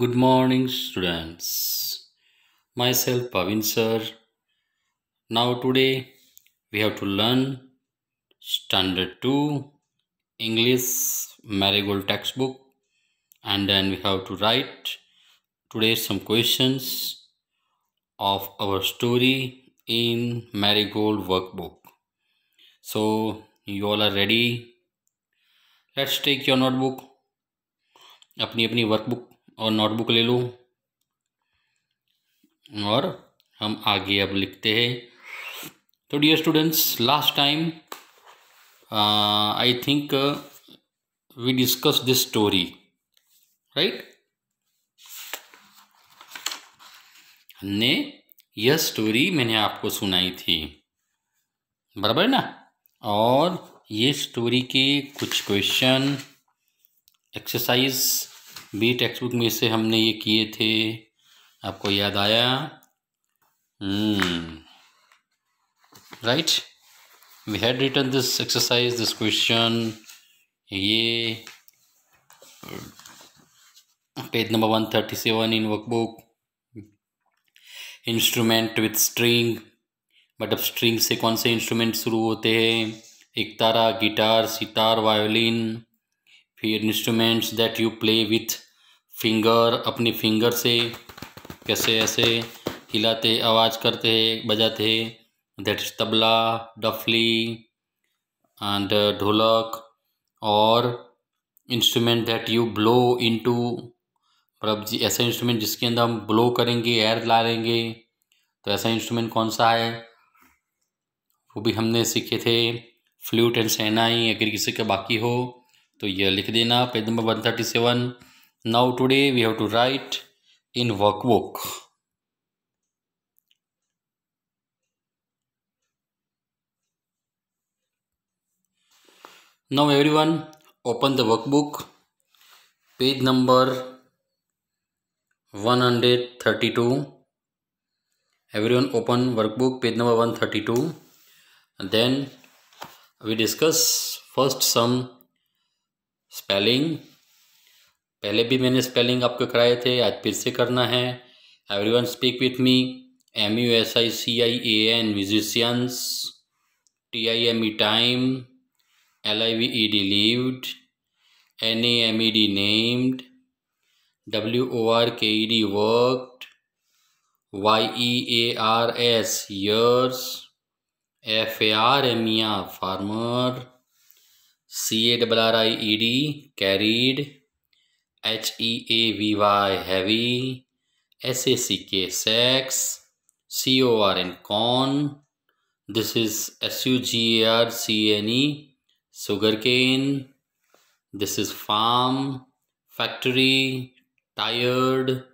Good morning, students. Myself, Pavin sir. Now, today we have to learn Standard 2 English Marigold textbook, and then we have to write today some questions of our story in Marigold workbook. So, you all are ready? Let's take your notebook, अपनी अपनी workbook और notebook ले लो और हम आगे अब लिखते हैं तो dear students last time I think we discuss this story right हमने यह स्टोरी मैंने आपको सुनाई थी बराबर ना और ये स्टोरी के कुछ question exercise B text book में से हमने ये किए थे आपको याद आया right we had return this exercise this question ये page number one thirty seven in workbook instrument with string but अब स्ट्रिंग से कौन से इंस्ट्रूमेंट शुरू होते हैं एक तारा गिटार सितार वायोलिन फिर instruments that you play with finger अपनी फिंगर से कैसे ऐसे हिलाते आवाज़ करते हैं बजाते हैं that is tabla dafli and uh, dholak और instrument that you blow into मतलब जी ऐसा इंस्ट्रूमेंट जिसके अंदर हम ब्लो करेंगे एयर ला लेंगे तो ऐसा इंस्ट्रूमेंट कौन सा है वो भी हमने सीखे थे फ्लूट एंड सेनाई अगर किसी का बाकी हो तो यह लिख देना page number one thirty seven Now today we have to write in workbook. Now everyone open the workbook page number 132 everyone open workbook page number 132 and then we discuss first some spelling पहले भी मैंने spelling आपको कराए थे आज फिर से करना है every one speak with me M U S I C I A N musicians T I M E time L I V E D lived N A M E D named W O R K E D worked Y E A R S years F A R M R farmer C A double R I E D carried H E A V Y heavy, S A C K sex, C O R N corn. This is S U G A R C N E sugarcane. This is farm, factory, tired.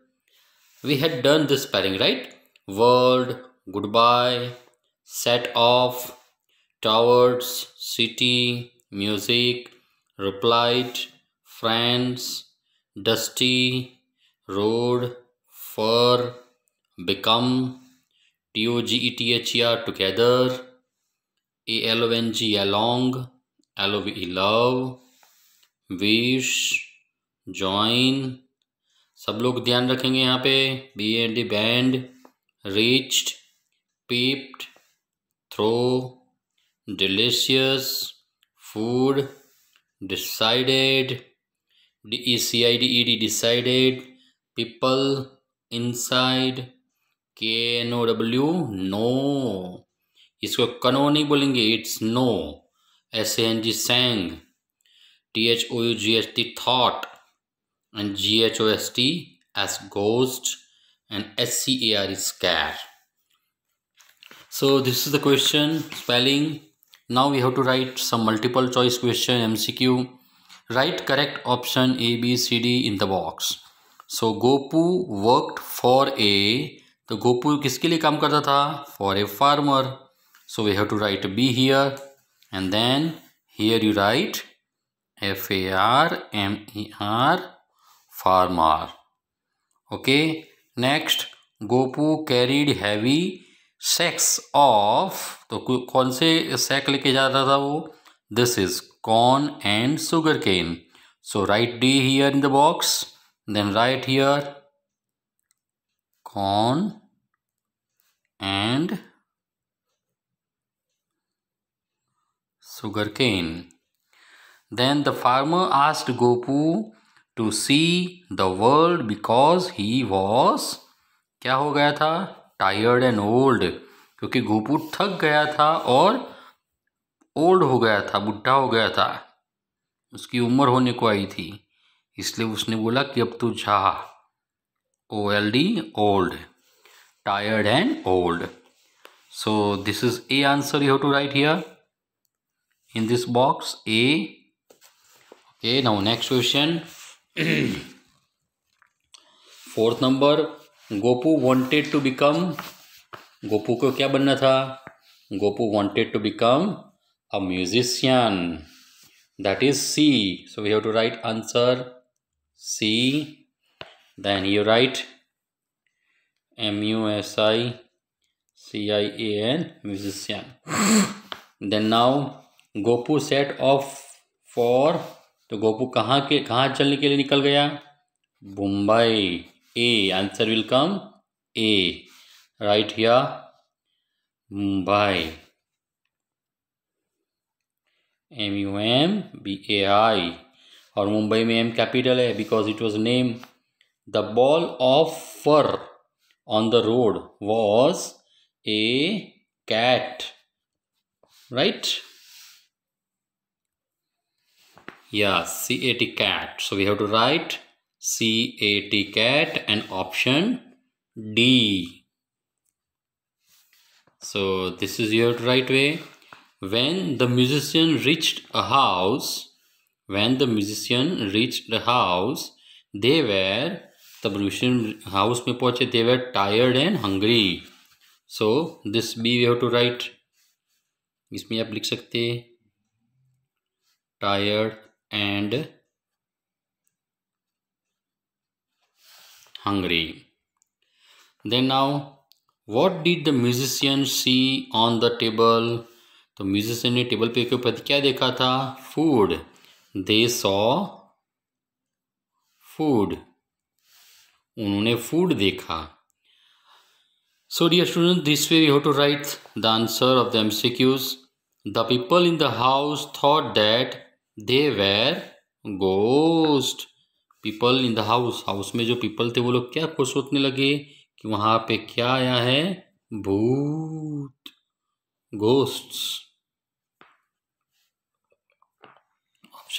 We had done this pairing right. World, goodbye, set off, towards, city, music, replied, friends dusty road fur become T O G E T H E R together A L O N G along L O V E love wish join सब लोग ध्यान रखेंगे यहाँ पे B and D band reached peeped through delicious food decided CIDED decided people inside Know, no इसको कनो नहीं बोलेंगे It's no S sang. Thought thought. And ghost as ghost. And T thought so this is the question spelling now we have to write some multiple choice question mcq Write correct option A, B, C, D in the box. So Gopu worked for a तो गोपू किसके लिए काम करता था for a farmer so we have to write B here and then here you write F A R M E R farmer okay next Gopu carried heavy sacks of तो कौन से सेक लेके जा रहा था वो This is corn and sugarcane. So write D here in the box. Then write here corn and sugarcane. Then the farmer asked Gopu to see the world because he was क्या हो गया था tired and old क्योंकि गोपू थक गया था और old हो गया था बुढ़ा हो गया था उसकी उम्र होने को आई थी इसलिए उसने बोला कि अब तू झा O L D old tired and old so this is a answer you have to write here in this box a okay now next question fourth number Gopu wanted to become Gopu को क्या बनना था Gopu wanted to become a musician that is C so we have to write answer C then you write M U S I C I A N musician then now Gopu set off for तो gopu kahan ke kahan chalne ke liye nikal gaya mumbai a answer will come a right here mumbai M U M B A I और मुंबई में M capital है because it was name the ball of fur on the road was a cat right yeah cat cat so we have to write cat cat and option d so this is your right way when the musician reached a house when the musician reached the house they were the musician house mein pahunche they were tired and hungry so this b we have to write इसमें आप likh sakte tired and hungry. Then now, what did the musician see on the table तो musician ने table पे के ऊपर क्या देखा था फूड दे सॉ फूड उन्होंने फूड देखा so dear student this way you have to write the answer of the MCQs the people in the house thought that they were ghost people in the house house में जो people थे वो लोग क्या खुश होने लगे कि वहां पे क्या आया है भूत गोस्ट्स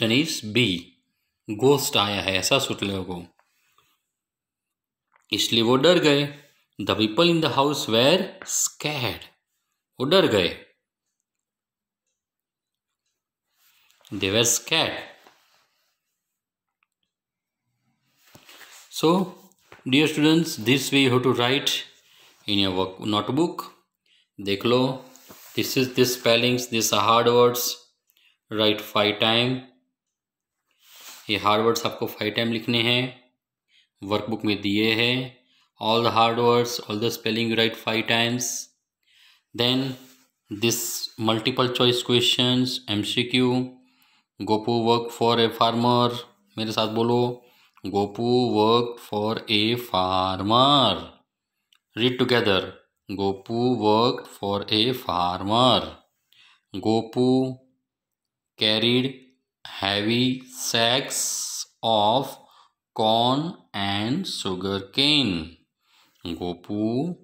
ऑप्शन बी गोस्ट आया है ऐसा सोच लो को इसलिए वो डर गए the people in the house were scared वो डर गए they were scared so dear students this we have to write in your work notebook देख लो this is this spellings this hard words right five time ये hard words आपको five time लिखने हैं workbook में दिए हैं all the hard words all the spelling right five times then this multiple choice question M C Q Gopu work for a farmer मेरे साथ बोलो Gopu work for a farmer read together Gopu work for a farmer Gopu carried heavy sacks of corn and sugar cane. Gopu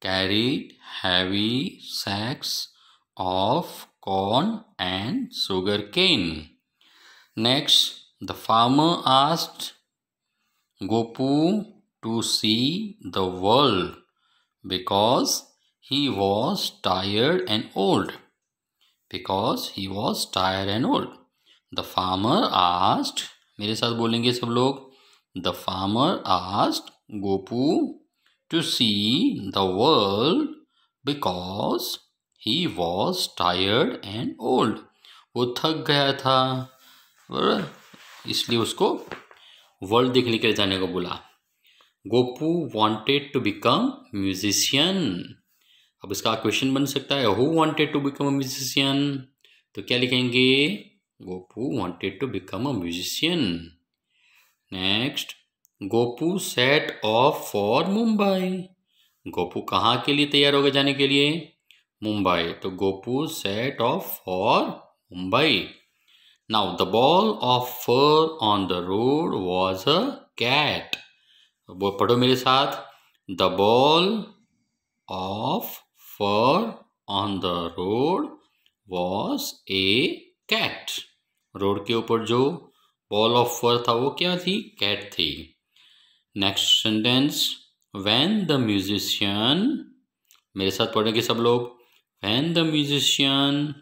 carried heavy sacks of corn and sugar cane. Next, the farmer asked Gopu to see the world because he was tired and old. Because he was tired and old. The farmer asked मेरे साथ बोलेंगे सब लोग the farmer asked Gopu to see the world because he was tired and old वो थक गया था इसलिए उसको वर्ल्ड देखने के लिए जाने को बोला Gopu wanted to become musician अब इसका क्वेश्चन बन सकता है who wanted to become a musician तो क्या लिखेंगे Gopu wanted to become a musician. Next, Gopu set off for Mumbai. Gopu कहाँ के लिए तैयार हो गए जाने के लिए मुंबई तो Gopu set off for Mumbai now the ball of fur on the road was a cat वो पढ़ो मेरे साथ the ball of fur on the road was a cat road के ऊपर जो बॉल ऑफ फर था वो क्या थी कैट थी next sentence when the musician मेरे साथ पढ़ेंगे सब लोग when the musician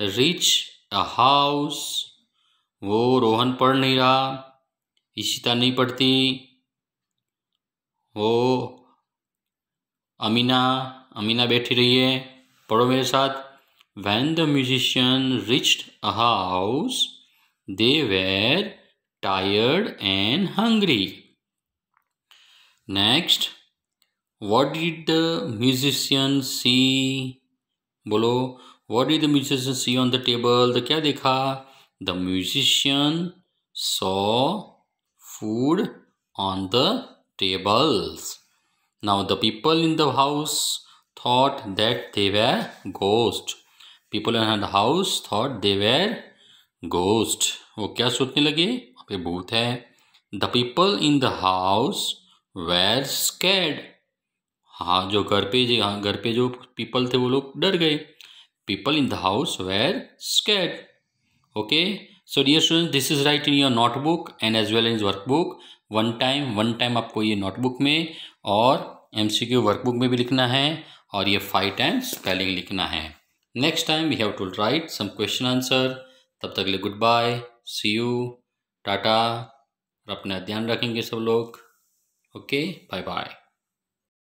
reach a house वो रोहन पढ़ नहीं रहा इशिता नहीं पढ़ती वो अमीना अमीना बैठी रही है पढ़ो मेरे साथ When the musician reached a house, they were tired and hungry. Next, what did the musician see? Bolo, what did the musician see on the table? The kya dekha? The musician saw food on the tables. Now the people in the house thought that they were ghosts. People in house thought they were ghost वो क्या सोचने लगे वहाँ पे भूत है the people in the house were scared हाँ जो घर पे हाँ, घर पे जो पीपल थे वो लोग डर गए people in the house were scared okay so dear student this is write in your notebook and as well as workbook one time one time आपको ये नोटबुक में और एम सी क्यू वर्कबुक में भी लिखना है और ये फाइव टाइम स्पेलिंग लिखना है next time we have to write some question answer तब तक ले good bye see you tata और अपना ध्यान रखेंगे सब लोग ओके बाय बाय